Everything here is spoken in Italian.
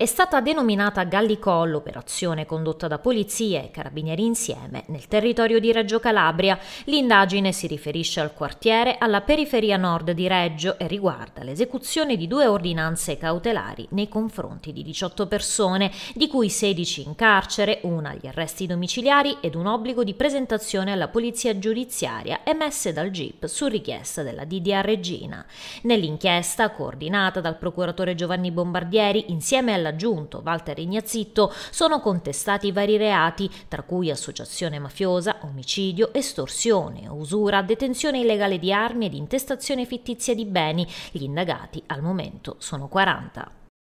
È stata denominata Gallicò l'operazione condotta da polizia e carabinieri insieme nel territorio di Reggio Calabria. L'indagine si riferisce al quartiere alla periferia nord di Reggio e riguarda l'esecuzione di due ordinanze cautelari nei confronti di 18 persone, di cui 16 in carcere, una agli arresti domiciliari ed un obbligo di presentazione alla polizia giudiziaria emesse dal GIP su richiesta della DDR Regina. Nell'inchiesta, coordinata dal procuratore Giovanni Bombardieri insieme alla dell'aggiunto Walter Ignazzitto sono contestati vari reati, tra cui associazione mafiosa, omicidio, estorsione, usura, detenzione illegale di armi ed intestazione fittizia di beni. Gli indagati al momento sono 40.